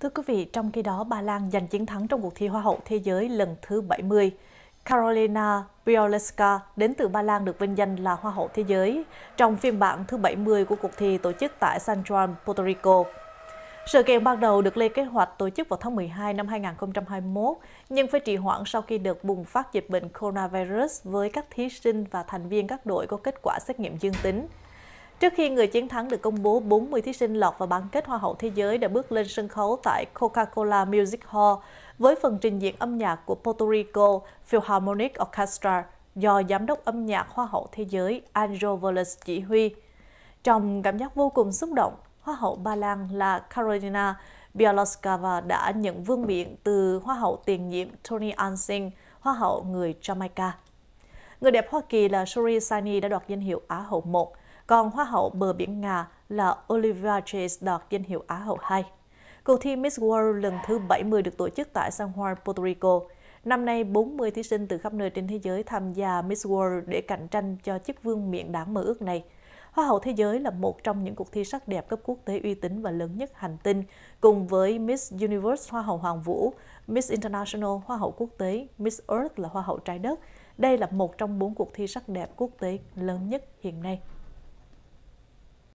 Thưa quý vị, trong khi đó, Ba Lan giành chiến thắng trong cuộc thi Hoa hậu Thế giới lần thứ 70. Carolina Bielska đến từ Ba Lan được vinh danh là Hoa hậu Thế giới trong phiên bản thứ 70 của cuộc thi tổ chức tại San Juan, Puerto Rico. Sự kiện ban đầu được lên kế hoạch tổ chức vào tháng 12 năm 2021, nhưng phải trì hoãn sau khi được bùng phát dịch bệnh coronavirus với các thí sinh và thành viên các đội có kết quả xét nghiệm dương tính – Trước khi người chiến thắng được công bố, 40 thí sinh lọt vào bán kết Hoa hậu Thế giới đã bước lên sân khấu tại Coca-Cola Music Hall với phần trình diễn âm nhạc của Puerto Rico Philharmonic Orchestra do Giám đốc âm nhạc Hoa hậu Thế giới Angel Voles chỉ huy. Trong cảm giác vô cùng xúc động, Hoa hậu Ba Lan là Carolina Bialoskava đã nhận vương miện từ Hoa hậu tiền nhiệm Tony Ansing, Hoa hậu người Jamaica. Người đẹp Hoa Kỳ là Shuri Sani đã đoạt danh hiệu Á hậu 1 còn Hoa hậu bờ biển Nga là Olivia Chase đoạt danh hiệu Á hậu 2. Cuộc thi Miss World lần thứ 70 được tổ chức tại San Juan, Puerto Rico. Năm nay, 40 thí sinh từ khắp nơi trên thế giới tham gia Miss World để cạnh tranh cho chức vương miệng đáng mơ ước này. Hoa hậu thế giới là một trong những cuộc thi sắc đẹp cấp quốc tế uy tín và lớn nhất hành tinh, cùng với Miss Universe Hoa hậu Hoàng Vũ, Miss International Hoa hậu quốc tế, Miss Earth là Hoa hậu trái đất. Đây là một trong bốn cuộc thi sắc đẹp quốc tế lớn nhất hiện nay.